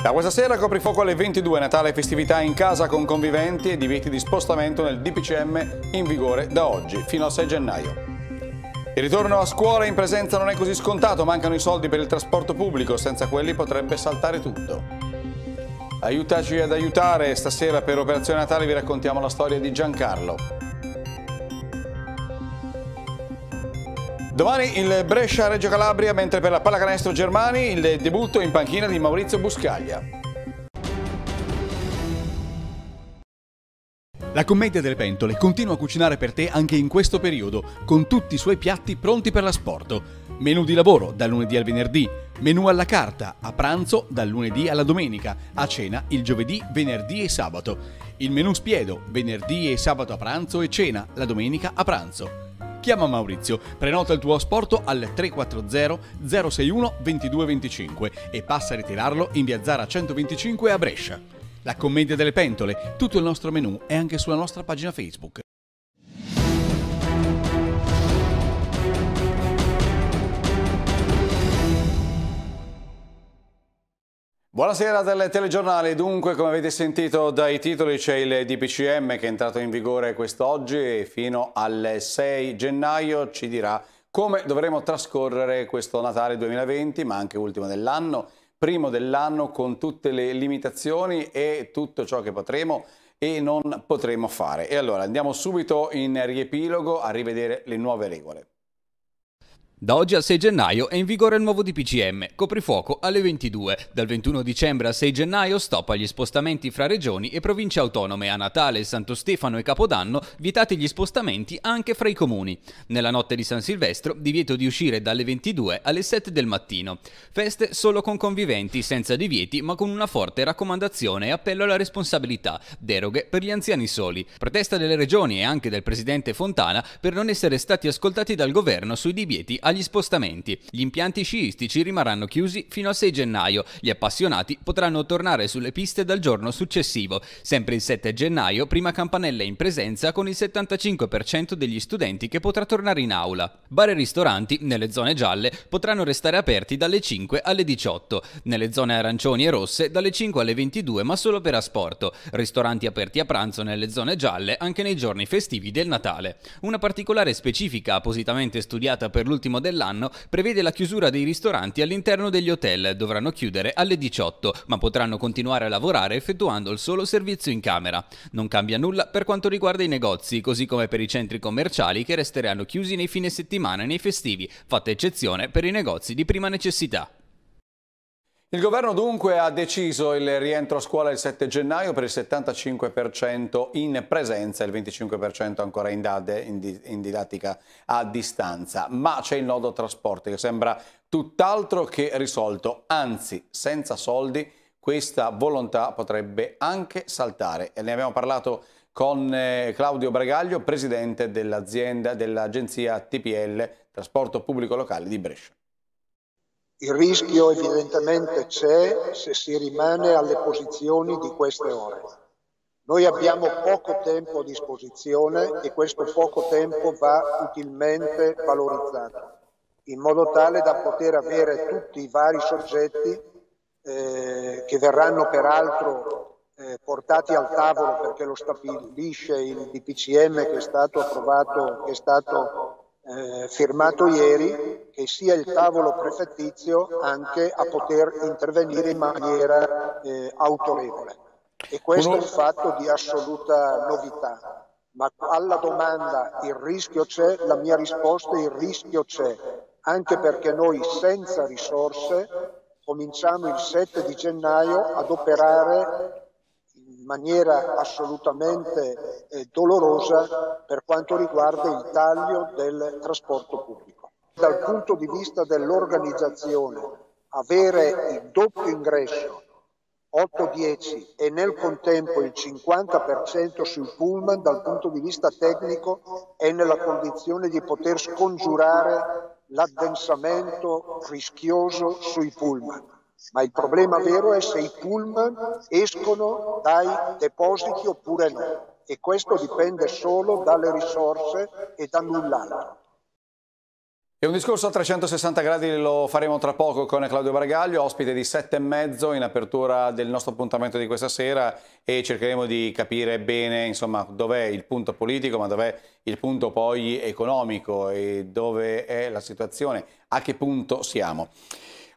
Da questa sera coprifuoco alle 22, Natale festività in casa con conviventi e divieti di spostamento nel DPCM in vigore da oggi fino al 6 gennaio. Il ritorno a scuola in presenza non è così scontato, mancano i soldi per il trasporto pubblico, senza quelli potrebbe saltare tutto. Aiutaci ad aiutare, stasera per Operazione Natale vi raccontiamo la storia di Giancarlo. Domani il Brescia-Reggio Calabria, mentre per la pallacanestro Germani il debutto in panchina di Maurizio Buscaglia. La commedia delle pentole continua a cucinare per te anche in questo periodo, con tutti i suoi piatti pronti per l'asporto. Menù di lavoro dal lunedì al venerdì, menù alla carta a pranzo dal lunedì alla domenica, a cena il giovedì, venerdì e sabato. Il menù spiedo venerdì e sabato a pranzo e cena la domenica a pranzo. Chiama Maurizio, prenota il tuo asporto al 340 061 2225 e passa a ritirarlo in via Zara 125 a Brescia. La commedia delle pentole, tutto il nostro menu è anche sulla nostra pagina Facebook. Buonasera dal telegiornale, dunque come avete sentito dai titoli c'è il DPCM che è entrato in vigore quest'oggi e fino al 6 gennaio ci dirà come dovremo trascorrere questo Natale 2020 ma anche ultimo dell'anno, primo dell'anno con tutte le limitazioni e tutto ciò che potremo e non potremo fare. E allora andiamo subito in riepilogo a rivedere le nuove regole. Da oggi al 6 gennaio è in vigore il nuovo DPCM, coprifuoco alle 22. Dal 21 dicembre al 6 gennaio stop agli spostamenti fra regioni e province autonome. A Natale, Santo Stefano e Capodanno vietati gli spostamenti anche fra i comuni. Nella notte di San Silvestro divieto di uscire dalle 22 alle 7 del mattino. Feste solo con conviventi, senza divieti ma con una forte raccomandazione e appello alla responsabilità. Deroghe per gli anziani soli. Protesta delle regioni e anche del presidente Fontana per non essere stati ascoltati dal governo sui divieti a agli spostamenti. Gli impianti sciistici rimarranno chiusi fino al 6 gennaio. Gli appassionati potranno tornare sulle piste dal giorno successivo. Sempre il 7 gennaio, prima campanella in presenza con il 75% degli studenti che potrà tornare in aula. Bar e ristoranti, nelle zone gialle, potranno restare aperti dalle 5 alle 18. Nelle zone arancioni e rosse, dalle 5 alle 22, ma solo per asporto. Ristoranti aperti a pranzo nelle zone gialle anche nei giorni festivi del Natale. Una particolare specifica appositamente studiata per l'ultimo primo dell'anno prevede la chiusura dei ristoranti all'interno degli hotel, dovranno chiudere alle 18, ma potranno continuare a lavorare effettuando il solo servizio in camera. Non cambia nulla per quanto riguarda i negozi, così come per i centri commerciali che resteranno chiusi nei fine settimana e nei festivi, fatta eccezione per i negozi di prima necessità. Il governo dunque ha deciso il rientro a scuola il 7 gennaio per il 75% in presenza e il 25% ancora in DAD, in, di, in didattica a distanza. Ma c'è il nodo trasporti che sembra tutt'altro che risolto, anzi senza soldi questa volontà potrebbe anche saltare. E ne abbiamo parlato con eh, Claudio Bregaglio, presidente dell'azienda dell'agenzia TPL Trasporto Pubblico Locale di Brescia. Il rischio evidentemente c'è se si rimane alle posizioni di queste ore. Noi abbiamo poco tempo a disposizione e questo poco tempo va utilmente valorizzato, in modo tale da poter avere tutti i vari soggetti eh, che verranno peraltro eh, portati al tavolo perché lo stabilisce il DPCM che è stato approvato, che è stato eh, firmato ieri che sia il tavolo prefettizio anche a poter intervenire in maniera eh, autorevole. E questo è un fatto di assoluta novità. Ma alla domanda il rischio c'è, la mia risposta è il rischio c'è, anche perché noi senza risorse cominciamo il 7 di gennaio ad operare maniera assolutamente eh, dolorosa per quanto riguarda il taglio del trasporto pubblico. Dal punto di vista dell'organizzazione, avere il doppio ingresso 8-10 e nel contempo il 50% sui pullman dal punto di vista tecnico è nella condizione di poter scongiurare l'addensamento rischioso sui pullman ma il problema vero è se i pullman escono dai depositi oppure no e questo dipende solo dalle risorse e da null'altro. E un discorso a 360 gradi lo faremo tra poco con Claudio Bargaglio, ospite di 7 e mezzo in apertura del nostro appuntamento di questa sera e cercheremo di capire bene insomma dov'è il punto politico ma dov'è il punto poi economico e dove è la situazione, a che punto siamo.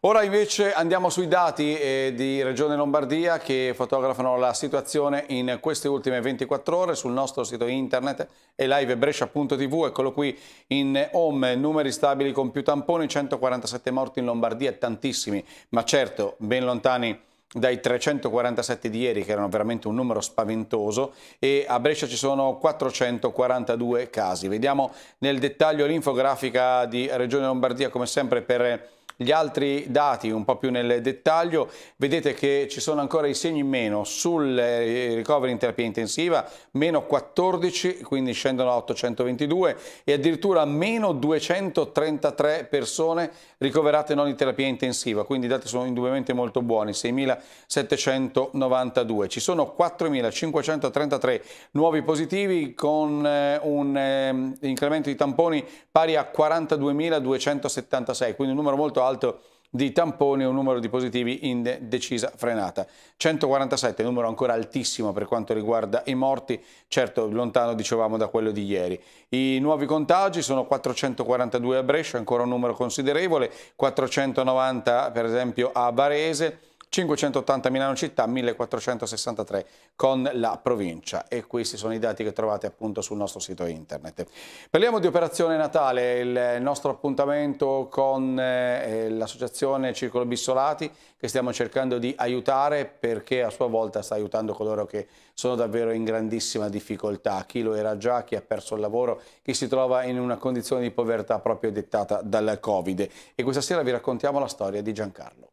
Ora invece andiamo sui dati eh, di Regione Lombardia che fotografano la situazione in queste ultime 24 ore sul nostro sito internet e live brescia.tv, eccolo qui in home, numeri stabili con più tamponi, 147 morti in Lombardia, tantissimi, ma certo ben lontani dai 347 di ieri che erano veramente un numero spaventoso e a Brescia ci sono 442 casi. Vediamo nel dettaglio l'infografica di Regione Lombardia come sempre per gli altri dati un po' più nel dettaglio, vedete che ci sono ancora i segni in meno sul eh, recovery in terapia intensiva, meno 14, quindi scendono a 822 e addirittura meno 233 persone ricoverate non in terapia intensiva, quindi i dati sono indubbiamente molto buoni, 6.792. Ci sono 4.533 nuovi positivi con eh, un eh, incremento di tamponi pari a 42.276, quindi un numero molto alto di tamponi e un numero di positivi in decisa frenata. 147, numero ancora altissimo per quanto riguarda i morti, certo lontano dicevamo da quello di ieri. I nuovi contagi sono 442 a Brescia, ancora un numero considerevole, 490 per esempio a Varese, 580 Milano città, 1463 con la provincia e questi sono i dati che trovate appunto sul nostro sito internet. Parliamo di Operazione Natale, il nostro appuntamento con eh, l'associazione Circolo Bissolati che stiamo cercando di aiutare perché a sua volta sta aiutando coloro che sono davvero in grandissima difficoltà, chi lo era già, chi ha perso il lavoro, chi si trova in una condizione di povertà proprio dettata dal Covid. E questa sera vi raccontiamo la storia di Giancarlo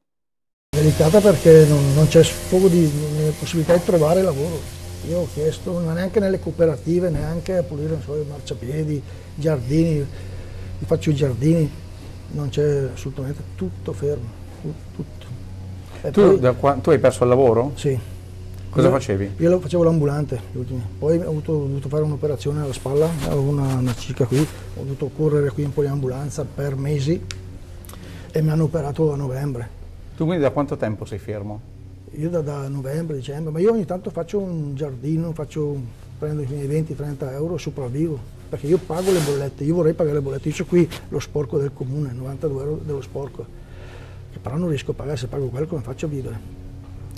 delicata perché non, non c'è sfogo di, possibilità di trovare lavoro. Io ho chiesto, ma neanche nelle cooperative, neanche a pulire so, i marciapiedi, giardini, vi faccio i giardini, non c'è assolutamente tutto fermo, tutto. Tu, poi, tu, hai perso il lavoro? Sì. Cosa io, facevi? Io facevo l'ambulante, poi ho, avuto, ho dovuto fare un'operazione alla spalla, avevo una, una cica qui, ho dovuto correre qui un po' in ambulanza per mesi e mi hanno operato a novembre tu quindi da quanto tempo sei fermo? Io da, da novembre, dicembre, ma io ogni tanto faccio un giardino, faccio, prendo i miei 20-30 euro, e sopravvivo perché io pago le bollette, io vorrei pagare le bollette, io ho qui lo sporco del comune, 92 euro dello sporco, che però non riesco a pagare, se pago quello come faccio a vivere?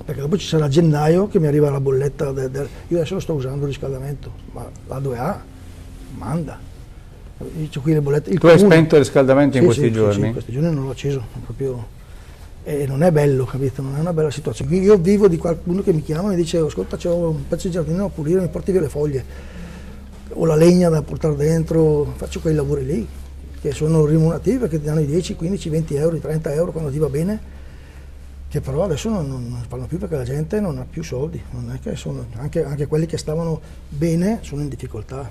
Perché dopo ci sarà gennaio che mi arriva la bolletta, del, del, io adesso lo sto usando il riscaldamento, ma la 2A manda. Io qui le bollette. Il tu comune, hai spento il riscaldamento sì, in questi sì, giorni? Sì, in questi giorni non l'ho acceso, proprio e non è bello, capito? Non è una bella situazione. Io vivo di qualcuno che mi chiama e mi dice ascolta c'è un pezzo di giardino da pulire, mi porti via le foglie o la legna da portare dentro, faccio quei lavori lì che sono rimunerativi perché ti danno i 10, 15, 20 euro, 30 euro quando ti va bene che però adesso non, non fanno più perché la gente non ha più soldi, sono, anche, anche quelli che stavano bene sono in difficoltà.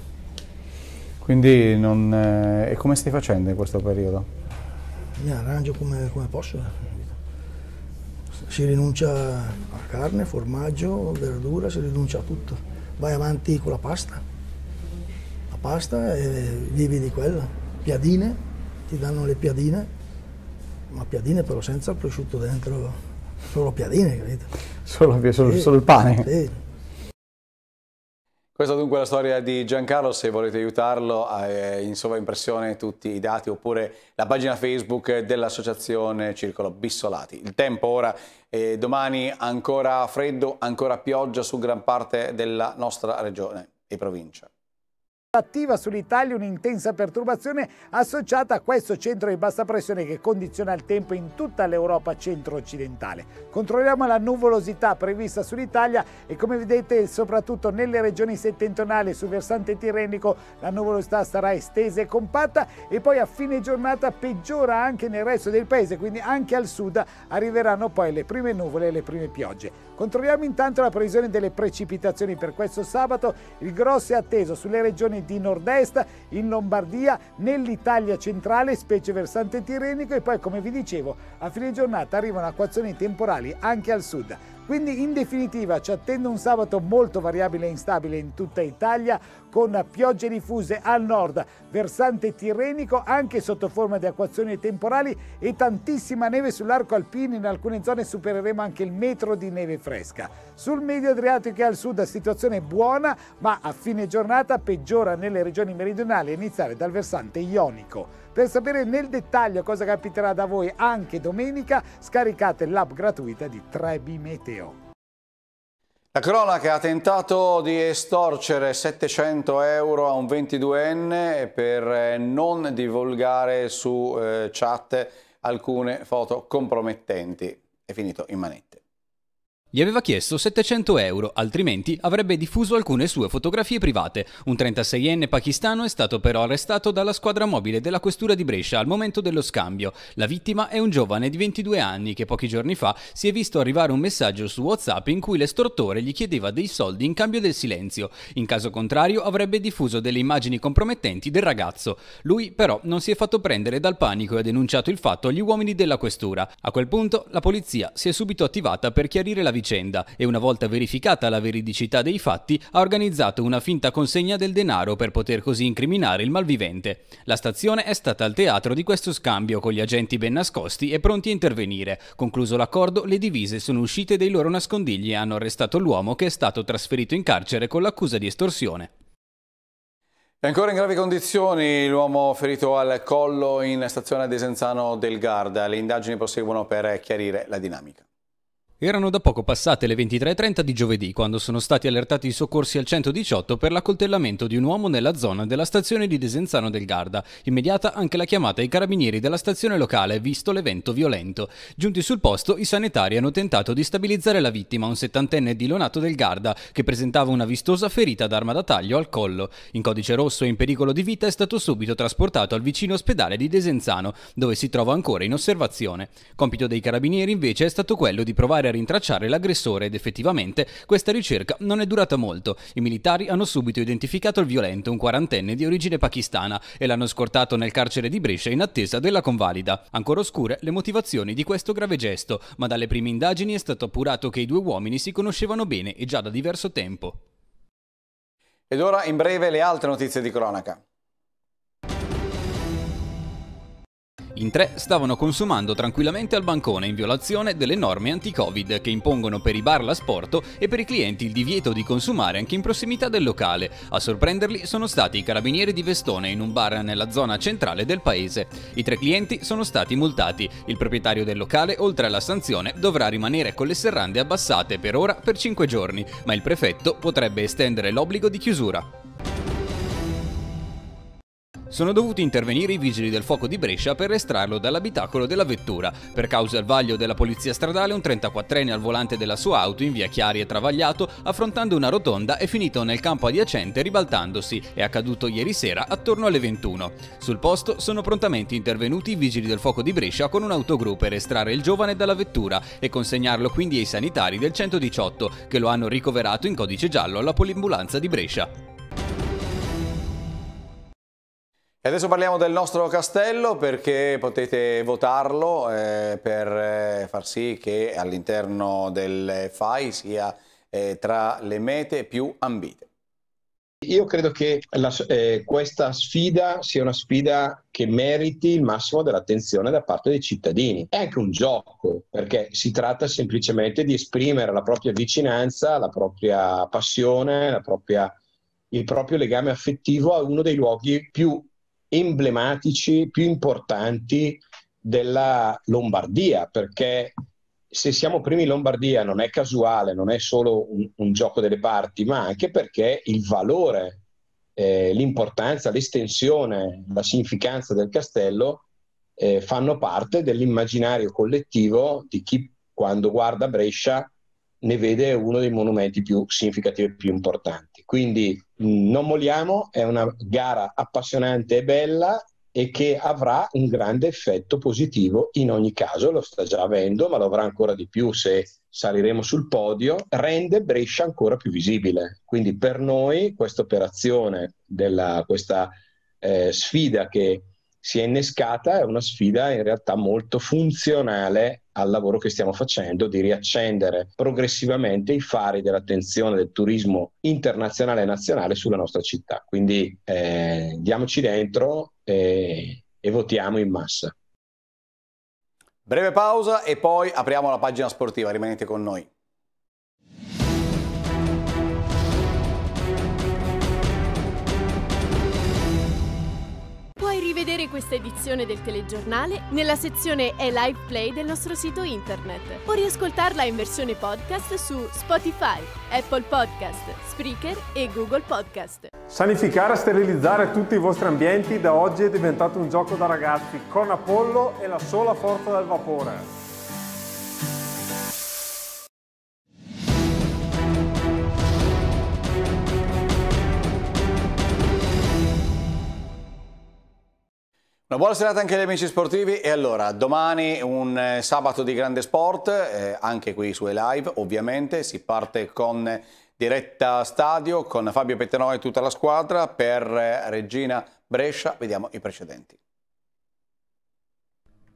Quindi non, eh, e come stai facendo in questo periodo? Mi arrangio come, come posso si rinuncia a carne, formaggio, verdura, si rinuncia a tutto. Vai avanti con la pasta. La pasta e vivi di quella. Piadine, ti danno le piadine, ma piadine però senza il prosciutto dentro, solo piadine, capito? Solo, solo, sì, solo il pane. Sì. Questa dunque è la storia di Giancarlo, se volete aiutarlo eh, in sovraimpressione tutti i dati oppure la pagina Facebook dell'associazione Circolo Bissolati. Il tempo ora eh, domani ancora freddo, ancora pioggia su gran parte della nostra regione e provincia. Attiva sull'Italia un'intensa perturbazione associata a questo centro di bassa pressione che condiziona il tempo in tutta l'Europa centro-occidentale. Controlliamo la nuvolosità prevista sull'Italia e come vedete soprattutto nelle regioni settentrionali sul versante tirrenico la nuvolosità sarà estesa e compatta e poi a fine giornata peggiora anche nel resto del paese, quindi anche al sud arriveranno poi le prime nuvole e le prime piogge. Controlliamo intanto la previsione delle precipitazioni per questo sabato. Il grosso è atteso sulle regioni di nord-est, in Lombardia, nell'Italia centrale, specie versante tirrenico e poi come vi dicevo a fine giornata arrivano acquazzoni temporali anche al sud. Quindi in definitiva ci attende un sabato molto variabile e instabile in tutta Italia con piogge diffuse al nord, versante tirrenico anche sotto forma di acquazioni temporali e tantissima neve sull'arco alpino, in alcune zone supereremo anche il metro di neve fresca. Sul medio Adriatico e al sud la situazione è buona ma a fine giornata peggiora nelle regioni meridionali a iniziare dal versante ionico. Per sapere nel dettaglio cosa capiterà da voi anche domenica, scaricate l'app gratuita di Trebi Meteo. La cronaca ha tentato di estorcere 700 euro a un 22enne per eh, non divulgare su eh, chat alcune foto compromettenti. È finito in manette. Gli aveva chiesto 700 euro, altrimenti avrebbe diffuso alcune sue fotografie private. Un 36enne pakistano è stato però arrestato dalla squadra mobile della questura di Brescia al momento dello scambio. La vittima è un giovane di 22 anni che pochi giorni fa si è visto arrivare un messaggio su WhatsApp in cui l'estortore gli chiedeva dei soldi in cambio del silenzio. In caso contrario avrebbe diffuso delle immagini compromettenti del ragazzo. Lui però non si è fatto prendere dal panico e ha denunciato il fatto agli uomini della questura. A quel punto la polizia si è subito attivata per chiarire la vittima vicenda e una volta verificata la veridicità dei fatti ha organizzato una finta consegna del denaro per poter così incriminare il malvivente. La stazione è stata al teatro di questo scambio con gli agenti ben nascosti e pronti a intervenire. Concluso l'accordo, le divise sono uscite dai loro nascondigli e hanno arrestato l'uomo che è stato trasferito in carcere con l'accusa di estorsione. È ancora in gravi condizioni l'uomo ferito al collo in stazione Desenzano del Garda. Le indagini proseguono per chiarire la dinamica. Erano da poco passate le 23.30 di giovedì quando sono stati allertati i soccorsi al 118 per l'accoltellamento di un uomo nella zona della stazione di Desenzano del Garda. Immediata anche la chiamata ai carabinieri della stazione locale visto l'evento violento. Giunti sul posto i sanitari hanno tentato di stabilizzare la vittima, un settantenne di Lonato del Garda che presentava una vistosa ferita d'arma da taglio al collo. In codice rosso e in pericolo di vita è stato subito trasportato al vicino ospedale di Desenzano dove si trova ancora in osservazione. Compito dei carabinieri invece è stato quello di provare a rintracciare l'aggressore ed effettivamente questa ricerca non è durata molto. I militari hanno subito identificato il violento, un quarantenne di origine pakistana, e l'hanno scortato nel carcere di Brescia in attesa della convalida. Ancora oscure le motivazioni di questo grave gesto, ma dalle prime indagini è stato appurato che i due uomini si conoscevano bene e già da diverso tempo. Ed ora in breve le altre notizie di cronaca. In tre stavano consumando tranquillamente al bancone in violazione delle norme anti-Covid che impongono per i bar l'asporto e per i clienti il divieto di consumare anche in prossimità del locale. A sorprenderli sono stati i carabinieri di Vestone in un bar nella zona centrale del paese. I tre clienti sono stati multati. Il proprietario del locale, oltre alla sanzione, dovrà rimanere con le serrande abbassate per ora per 5 giorni, ma il prefetto potrebbe estendere l'obbligo di chiusura. Sono dovuti intervenire i vigili del fuoco di Brescia per estrarlo dall'abitacolo della vettura. Per causa al vaglio della polizia stradale, un 34enne al volante della sua auto in via Chiari e Travagliato, affrontando una rotonda, è finito nel campo adiacente ribaltandosi. e accaduto ieri sera attorno alle 21. Sul posto sono prontamente intervenuti i vigili del fuoco di Brescia con un autogru per estrarre il giovane dalla vettura e consegnarlo quindi ai sanitari del 118 che lo hanno ricoverato in codice giallo alla polimbulanza di Brescia. E adesso parliamo del nostro castello perché potete votarlo eh, per eh, far sì che all'interno del FAI sia eh, tra le mete più ambite. Io credo che la, eh, questa sfida sia una sfida che meriti il massimo dell'attenzione da parte dei cittadini. È anche un gioco, perché si tratta semplicemente di esprimere la propria vicinanza, la propria passione, la propria, il proprio legame affettivo a uno dei luoghi più emblematici, più importanti della Lombardia, perché se siamo primi in Lombardia non è casuale, non è solo un, un gioco delle parti, ma anche perché il valore, eh, l'importanza, l'estensione, la significanza del castello eh, fanno parte dell'immaginario collettivo di chi quando guarda Brescia ne vede uno dei monumenti più significativi e più importanti. Quindi non molliamo, è una gara appassionante e bella e che avrà un grande effetto positivo in ogni caso, lo sta già avendo, ma lo avrà ancora di più se saliremo sul podio, rende Brescia ancora più visibile. Quindi per noi questa operazione, questa eh, sfida che si è innescata è una sfida in realtà molto funzionale al lavoro che stiamo facendo di riaccendere progressivamente i fari dell'attenzione del turismo internazionale e nazionale sulla nostra città. Quindi eh, diamoci dentro e, eh, e votiamo in massa. Breve pausa e poi apriamo la pagina sportiva, rimanete con noi. questa edizione del telegiornale nella sezione e live play del nostro sito internet o riascoltarla in versione podcast su Spotify, Apple Podcast, Spreaker e Google Podcast. Sanificare e sterilizzare tutti i vostri ambienti da oggi è diventato un gioco da ragazzi con Apollo e la sola forza del vapore. buona serata anche agli amici sportivi e allora domani un eh, sabato di grande sport, eh, anche qui su live ovviamente, si parte con diretta stadio con Fabio Pettenoi e tutta la squadra per eh, Regina Brescia, vediamo i precedenti.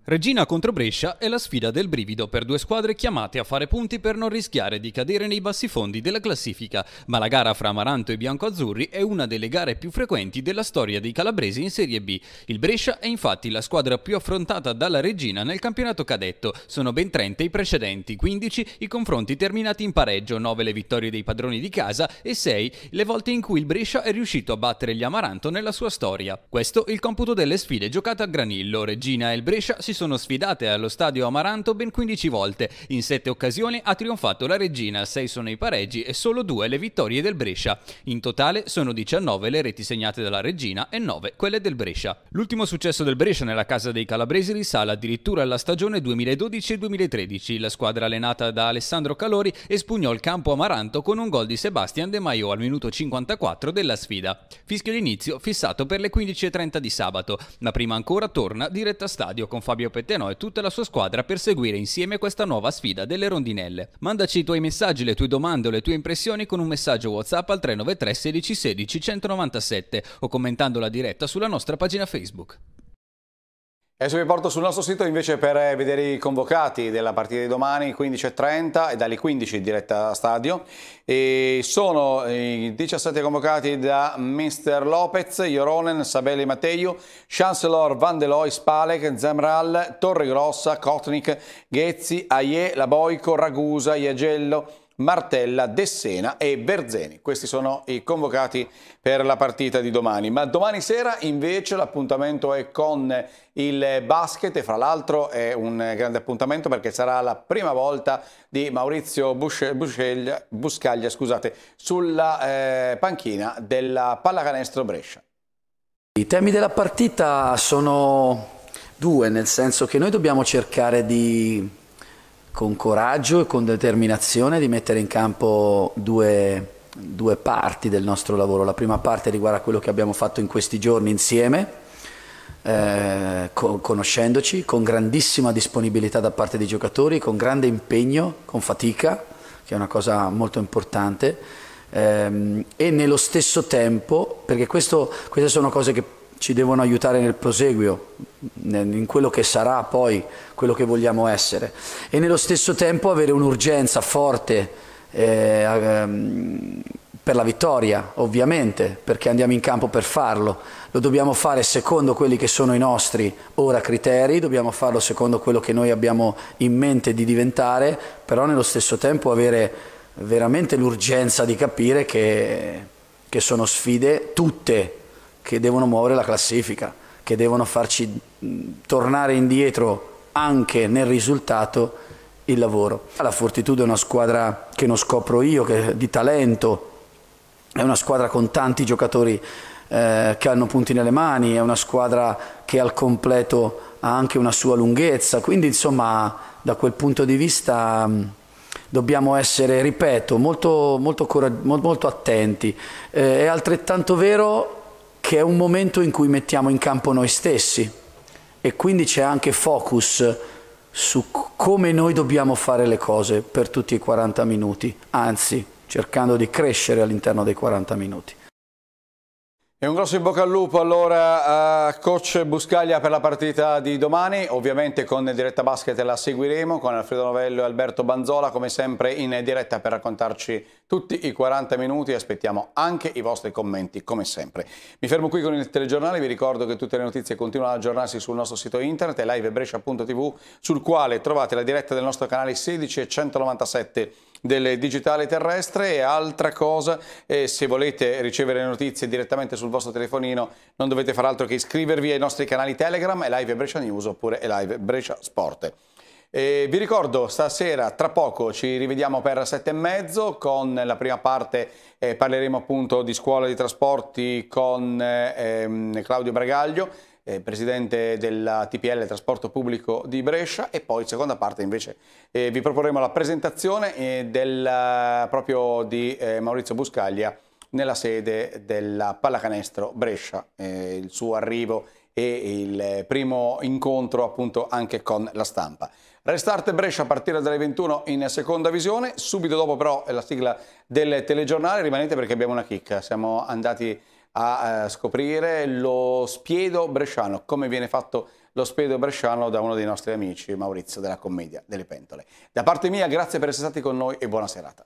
Regina contro Brescia è la sfida del brivido per due squadre chiamate a fare punti per non rischiare di cadere nei bassi fondi della classifica, ma la gara fra Amaranto e Biancoazzurri è una delle gare più frequenti della storia dei calabresi in Serie B. Il Brescia è infatti la squadra più affrontata dalla Regina nel campionato cadetto, sono ben 30 i precedenti, 15 i confronti terminati in pareggio, 9 le vittorie dei padroni di casa e 6 le volte in cui il Brescia è riuscito a battere gli Amaranto nella sua storia. Questo il computo delle sfide giocate a Granillo, Regina e il Brescia si si sono sfidate allo stadio Amaranto ben 15 volte. In 7 occasioni ha trionfato la Regina, 6 sono i pareggi e solo 2 le vittorie del Brescia. In totale sono 19 le reti segnate dalla Regina e 9 quelle del Brescia. L'ultimo successo del Brescia nella casa dei calabresi risale addirittura alla stagione 2012-2013. La squadra allenata da Alessandro Calori espugnò il campo Amaranto con un gol di Sebastian De Maio al minuto 54 della sfida. Fischio d'inizio fissato per le 15.30 di sabato, ma prima ancora torna diretta stadio con Fabio Fabio Pettenò e tutta la sua squadra per seguire insieme questa nuova sfida delle rondinelle. Mandaci i tuoi messaggi, le tue domande o le tue impressioni con un messaggio WhatsApp al 393 16 16 197 o commentando la diretta sulla nostra pagina Facebook. Adesso vi porto sul nostro sito invece per eh, vedere i convocati della partita di domani 15.30 e dalle 15 diretta a stadio. E sono i 17 convocati da Mr. Lopez, Joronen, Sabelli Matteo, Chancellor, Van Vandeloy, Spalek, Zamral, Torregrossa, Kotnik, Ghezzi, Aie, Laboico, Ragusa, Iagello, Martella, Dessena e Berzeni. Questi sono i convocati per la partita di domani. Ma domani sera invece l'appuntamento è con il basket e fra l'altro è un grande appuntamento perché sarà la prima volta di Maurizio Buscaglia, Buscaglia scusate, sulla eh, panchina della Pallacanestro Brescia. I temi della partita sono due, nel senso che noi dobbiamo cercare di con coraggio e con determinazione di mettere in campo due, due parti del nostro lavoro. La prima parte riguarda quello che abbiamo fatto in questi giorni insieme, eh, conoscendoci, con grandissima disponibilità da parte dei giocatori, con grande impegno, con fatica, che è una cosa molto importante, ehm, e nello stesso tempo, perché questo, queste sono cose che ci devono aiutare nel proseguio, in quello che sarà poi quello che vogliamo essere. E nello stesso tempo avere un'urgenza forte eh, ehm, per la vittoria, ovviamente, perché andiamo in campo per farlo. Lo dobbiamo fare secondo quelli che sono i nostri ora criteri, dobbiamo farlo secondo quello che noi abbiamo in mente di diventare, però nello stesso tempo avere veramente l'urgenza di capire che, che sono sfide tutte che devono muovere la classifica, che devono farci tornare indietro anche nel risultato il lavoro. La Fortitudo è una squadra che non scopro io, che di talento, è una squadra con tanti giocatori eh, che hanno punti nelle mani, è una squadra che al completo ha anche una sua lunghezza, quindi insomma da quel punto di vista mh, dobbiamo essere, ripeto, molto, molto, molto attenti. Eh, è altrettanto vero che è un momento in cui mettiamo in campo noi stessi e quindi c'è anche focus su come noi dobbiamo fare le cose per tutti i 40 minuti, anzi cercando di crescere all'interno dei 40 minuti. E un grosso in bocca al lupo allora a coach Buscaglia per la partita di domani, ovviamente con Diretta Basket la seguiremo con Alfredo Novello e Alberto Banzola come sempre in diretta per raccontarci tutti i 40 minuti aspettiamo anche i vostri commenti come sempre. Mi fermo qui con il telegiornale, vi ricordo che tutte le notizie continuano ad aggiornarsi sul nostro sito internet livebrescia.tv sul quale trovate la diretta del nostro canale 16 e 197 del digitale terrestre e altra cosa, eh, se volete ricevere notizie direttamente sul vostro telefonino non dovete far altro che iscrivervi ai nostri canali Telegram, e Live Brescia News oppure Live Brescia Sport. E vi ricordo, stasera tra poco ci rivediamo per sette e mezzo con la prima parte eh, parleremo appunto di scuola di trasporti con eh, ehm, Claudio Bragaglio eh, presidente della TPL Trasporto Pubblico di Brescia e poi seconda parte invece eh, vi proporremo la presentazione eh, del, eh, proprio di eh, Maurizio Buscaglia nella sede della Pallacanestro Brescia, eh, il suo arrivo e il primo incontro appunto anche con la stampa. Restart Brescia a partire dalle 21 in seconda visione, subito dopo però è la sigla del telegiornale, rimanete perché abbiamo una chicca, siamo andati a eh, scoprire lo spiedo bresciano, come viene fatto lo spiedo bresciano da uno dei nostri amici Maurizio della Commedia delle Pentole. Da parte mia grazie per essere stati con noi e buona serata.